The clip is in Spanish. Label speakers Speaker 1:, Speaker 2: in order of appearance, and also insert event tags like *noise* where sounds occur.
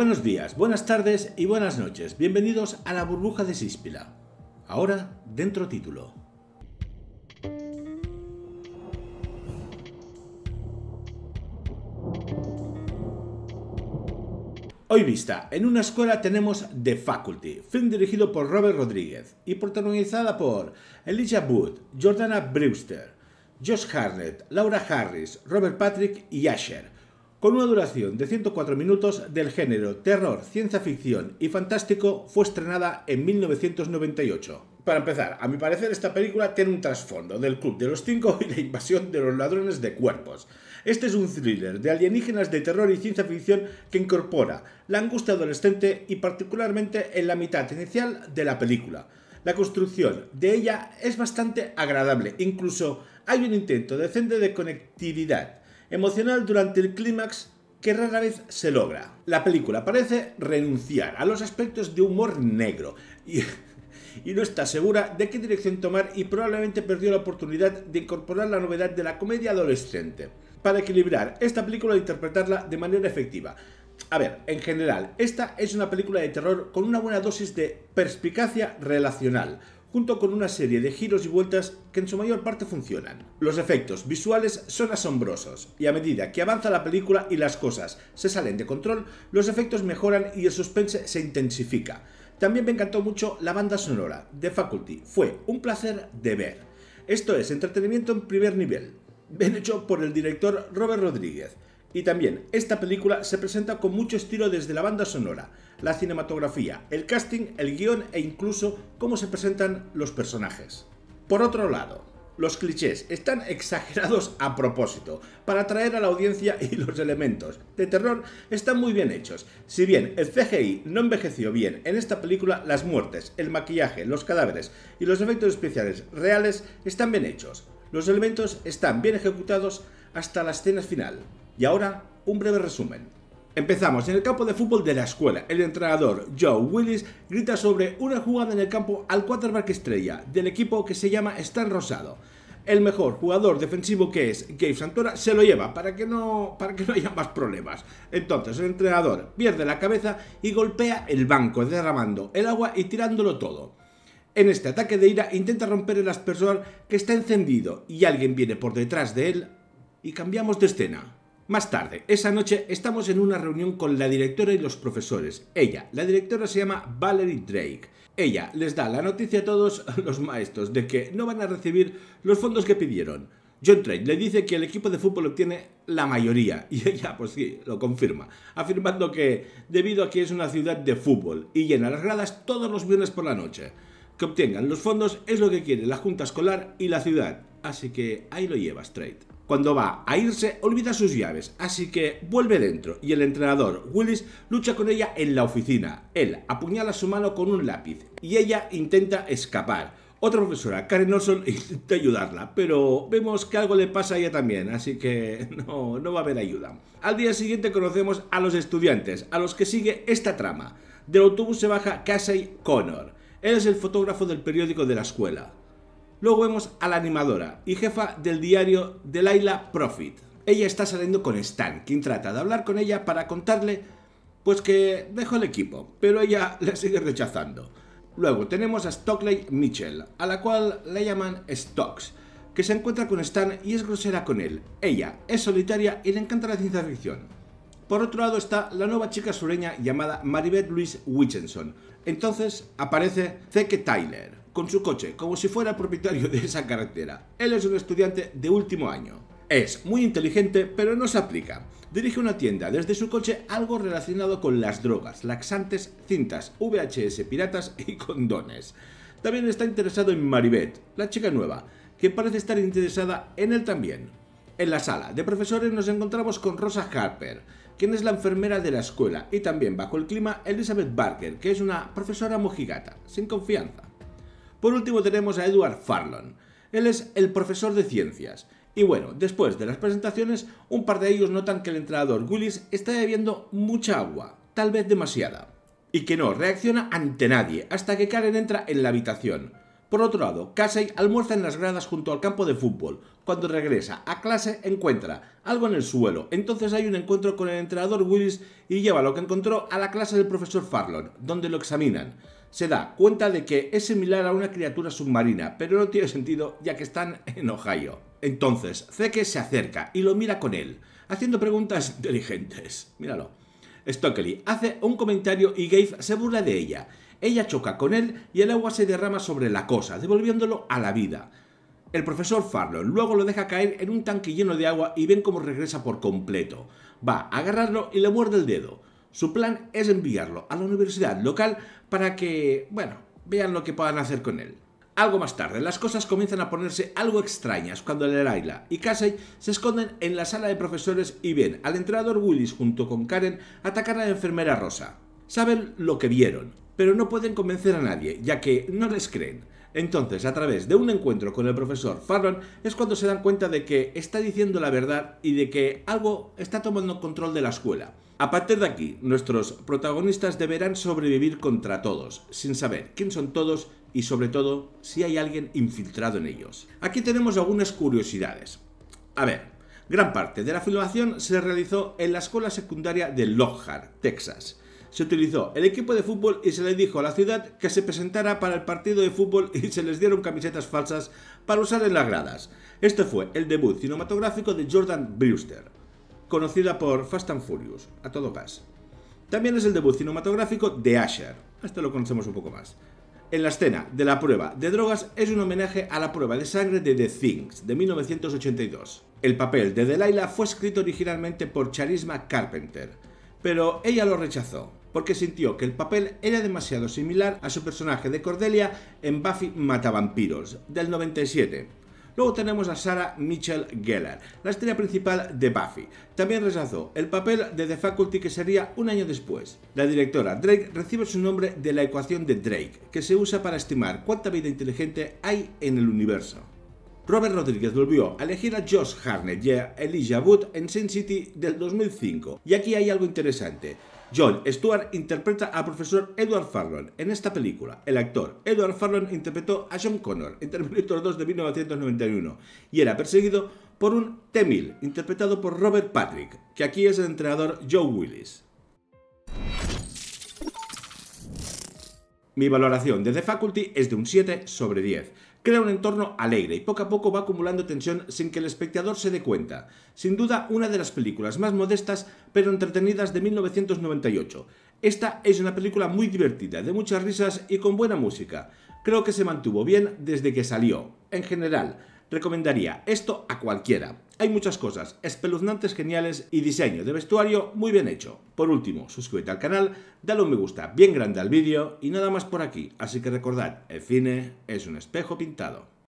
Speaker 1: Buenos días, buenas tardes y buenas noches. Bienvenidos a la burbuja de Síspila. Ahora, dentro título. Hoy vista, en una escuela tenemos The Faculty, film dirigido por Robert Rodríguez y protagonizada por Elijah Wood, Jordana Brewster, Josh Harnett, Laura Harris, Robert Patrick y Asher con una duración de 104 minutos del género terror, ciencia ficción y fantástico, fue estrenada en 1998. Para empezar, a mi parecer esta película tiene un trasfondo del Club de los Cinco y la invasión de los ladrones de cuerpos. Este es un thriller de alienígenas de terror y ciencia ficción que incorpora la angustia adolescente y particularmente en la mitad inicial de la película. La construcción de ella es bastante agradable, incluso hay un intento decente de conectividad emocional durante el clímax que rara vez se logra. La película parece renunciar a los aspectos de humor negro *laughs* y, no está segura de qué dirección tomar y probablemente perdió la oportunidad de incorporar la novedad de la comedia adolescente para equilibrar esta película e interpretarla de manera efectiva. A ver, en general, esta es una película de terror con una buena dosis de perspicacia relacional, junto con una serie de giros y vueltas que en su mayor parte funcionan. Los efectos visuales son asombrosos, y a medida que avanza la película y las cosas se salen de control, los efectos mejoran y el suspense se intensifica. También me encantó mucho la banda sonora de Faculty, fue un placer de ver. Esto es entretenimiento en primer nivel, bien hecho por el director Robert Rodríguez, y también, esta película se presenta con mucho estilo desde la banda sonora, la cinematografía, el casting, el guión e incluso cómo se presentan los personajes. Por otro lado, los clichés están exagerados a propósito, para atraer a la audiencia y los elementos de terror están muy bien hechos. Si bien el CGI no envejeció bien en esta película, las muertes, el maquillaje, los cadáveres y los efectos especiales reales están bien hechos. Los elementos están bien ejecutados hasta la escena final. Y ahora, un breve resumen. Empezamos en el campo de fútbol de la escuela. El entrenador Joe Willis grita sobre una jugada en el campo al quarterback estrella del equipo que se llama Stan Rosado. El mejor jugador defensivo que es Gabe Santora se lo lleva para que no, para que no haya más problemas. Entonces el entrenador pierde la cabeza y golpea el banco, derramando el agua y tirándolo todo. En este ataque de ira intenta romper el aspersor que está encendido y alguien viene por detrás de él y cambiamos de escena. Más tarde, esa noche, estamos en una reunión con la directora y los profesores. Ella, la directora se llama Valerie Drake. Ella les da la noticia a todos *laughs* los maestros de que no van a recibir los fondos que pidieron. John Trade le dice que el equipo de fútbol obtiene la mayoría *laughs* y ella pues sí, lo confirma, afirmando que debido a que es una ciudad de fútbol y llena las gradas todos los viernes por la noche, que obtengan los fondos es lo que quiere la junta escolar y la ciudad, así que ahí lo llevas Trade. Cuando va a irse, olvida sus llaves, así que vuelve dentro y el entrenador, Willis, lucha con ella en la oficina. Él apuñala su mano con un lápiz y ella intenta escapar. Otra profesora, Karen Olson, *laughs* intenta ayudarla, pero vemos que algo le pasa a ella también, así que *laughs* no, no va a haber ayuda. Al día siguiente conocemos a los estudiantes, a los que sigue esta trama. Del autobús se baja Casey Connor. Él es el fotógrafo del periódico de la escuela. Luego vemos a la animadora y jefa del diario Delilah Profit. Ella está saliendo con Stan, quien trata de hablar con ella para contarle pues que dejó el equipo, pero ella le *laughs* sigue rechazando. Luego tenemos a Stockley Mitchell, a la cual le llaman Stocks, que se encuentra con Stan y es grosera con él. Ella es solitaria y le encanta la ciencia ficción. Por otro lado está la nueva chica sureña llamada Maribeth Louise Wichenson. Entonces aparece Zeke Tyler, con su coche, como si fuera propietario de esa carretera. Él es un estudiante de último año. Es muy inteligente, pero no se aplica. Dirige una tienda desde su coche algo relacionado con las drogas, laxantes, cintas, VHS piratas y condones. También está interesado en Maribeth, la chica nueva, que parece estar interesada en él también. En la sala de profesores nos encontramos con Rosa Harper, quien es la enfermera de la escuela, y también bajo el clima Elizabeth Barker, que es una profesora mojigata, sin confianza. Por último tenemos a Edward Farlon. Él es el profesor de ciencias. Y bueno, después de las presentaciones, un par de ellos notan que el entrenador Willis está bebiendo mucha agua, tal vez demasiada, y que no reacciona ante nadie hasta que Karen entra en la habitación. Por otro lado, Casey almuerza en las gradas junto al campo de fútbol. Cuando regresa a clase encuentra algo en el suelo. Entonces hay un encuentro con el entrenador Willis y lleva lo que encontró a la clase del profesor Farlon, donde lo examinan. Se da cuenta de que es similar a una criatura submarina, pero no tiene sentido ya que están en Ohio. Entonces, Zeke se acerca y lo mira con él, haciendo preguntas inteligentes. Míralo. Stockley hace un comentario y Gabe se burla de ella. Ella choca con él y el agua se derrama sobre la cosa, devolviéndolo a la vida. El profesor Farlow luego lo deja caer en un tanque lleno de agua y ven cómo regresa por completo. Va a agarrarlo y le muerde el dedo. Su plan es enviarlo a la universidad local para que, bueno, vean lo que puedan hacer con él. Algo más tarde, las cosas comienzan a ponerse algo extrañas cuando Leraila y Casey se esconden en la sala de profesores y ven al entrenador Willis junto con Karen atacar a la enfermera Rosa. Saben lo que vieron, pero no pueden convencer a nadie, ya que no les creen. Entonces, a través de un encuentro con el profesor Farron, es cuando se dan cuenta de que está diciendo la verdad y de que algo está tomando control de la escuela. A partir de aquí, nuestros protagonistas deberán sobrevivir contra todos, sin saber quién son todos y sobre todo si hay alguien infiltrado en ellos. Aquí tenemos algunas curiosidades. A ver, gran parte de la filmación se realizó en la escuela secundaria de Lockhart, Texas. Se utilizó el equipo de fútbol y se le dijo a la ciudad que se presentara para el partido de fútbol y se les dieron camisetas falsas para usar en las gradas. Este fue el debut cinematográfico de Jordan Brewster conocida por Fast and Furious, a todo gas. También es el debut cinematográfico de Asher, hasta lo conocemos un poco más. En la escena de la prueba de drogas es un homenaje a la prueba de sangre de The Things de 1982. El papel de Delilah fue escrito originalmente por Charisma Carpenter, pero ella lo rechazó porque sintió que el papel era demasiado similar a su personaje de Cordelia en Buffy Matavampiros del 97, Luego tenemos a Sarah Mitchell Gellar, la estrella principal de Buffy. También rechazó el papel de The Faculty que sería un año después. La directora Drake recibe su nombre de la ecuación de Drake, que se usa para estimar cuánta vida inteligente hay en el universo. Robert Rodríguez volvió a elegir a Josh Harnett y a Elijah Wood en Sin City del 2005. Y aquí hay algo interesante. John Stewart interpreta al profesor Edward Farron en esta película. El actor Edward Farron interpretó a John Connor en Terminator 2 de 1991 y era perseguido por un T-1000 interpretado por Robert Patrick, que aquí es el entrenador Joe Willis. Mi valoración de The Faculty es de un 7 sobre 10. Crea un entorno alegre y poco a poco va acumulando tensión sin que el espectador se dé cuenta. Sin duda, una de las películas más modestas pero entretenidas de 1998. Esta es una película muy divertida, de muchas risas y con buena música. Creo que se mantuvo bien desde que salió. En general, recomendaría esto a cualquiera. Hay muchas cosas espeluznantes, geniales y diseño de vestuario muy bien hecho. Por último, suscríbete al canal, dale un me gusta bien grande al vídeo y nada más por aquí. Así que recordad, el cine es un espejo pintado.